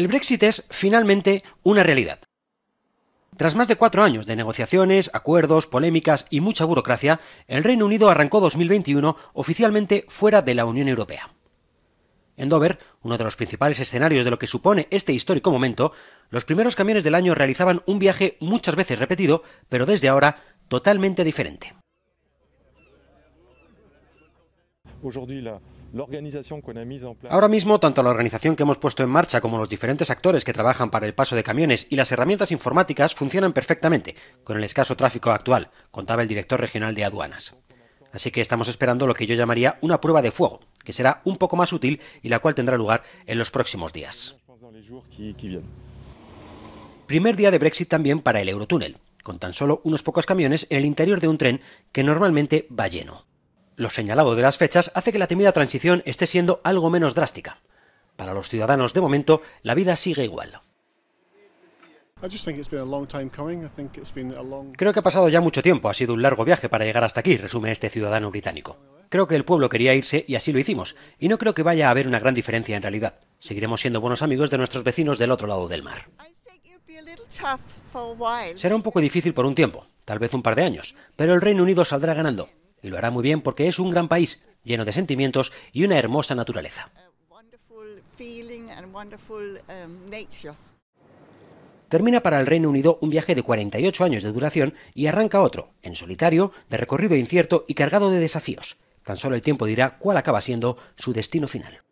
El Brexit es finalmente una realidad. Tras más de cuatro años de negociaciones, acuerdos, polémicas y mucha burocracia, el Reino Unido arrancó 2021 oficialmente fuera de la Unión Europea. En Dover, uno de los principales escenarios de lo que supone este histórico momento, los primeros camiones del año realizaban un viaje muchas veces repetido, pero desde ahora totalmente diferente. Ahora mismo, tanto la organización que hemos puesto en marcha como los diferentes actores que trabajan para el paso de camiones y las herramientas informáticas funcionan perfectamente con el escaso tráfico actual, contaba el director regional de aduanas. Así que estamos esperando lo que yo llamaría una prueba de fuego, que será un poco más útil y la cual tendrá lugar en los próximos días. Primer día de Brexit también para el Eurotúnel, con tan solo unos pocos camiones en el interior de un tren que normalmente va lleno lo señalado de las fechas hace que la temida transición esté siendo algo menos drástica. Para los ciudadanos, de momento, la vida sigue igual. Creo que ha pasado ya mucho tiempo, ha sido un largo viaje para llegar hasta aquí, resume este ciudadano británico. Creo que el pueblo quería irse y así lo hicimos, y no creo que vaya a haber una gran diferencia en realidad. Seguiremos siendo buenos amigos de nuestros vecinos del otro lado del mar. Será un poco difícil por un tiempo, tal vez un par de años, pero el Reino Unido saldrá ganando y lo hará muy bien porque es un gran país, lleno de sentimientos y una hermosa naturaleza. Um, Termina para el Reino Unido un viaje de 48 años de duración y arranca otro, en solitario, de recorrido incierto y cargado de desafíos. Tan solo el tiempo dirá cuál acaba siendo su destino final.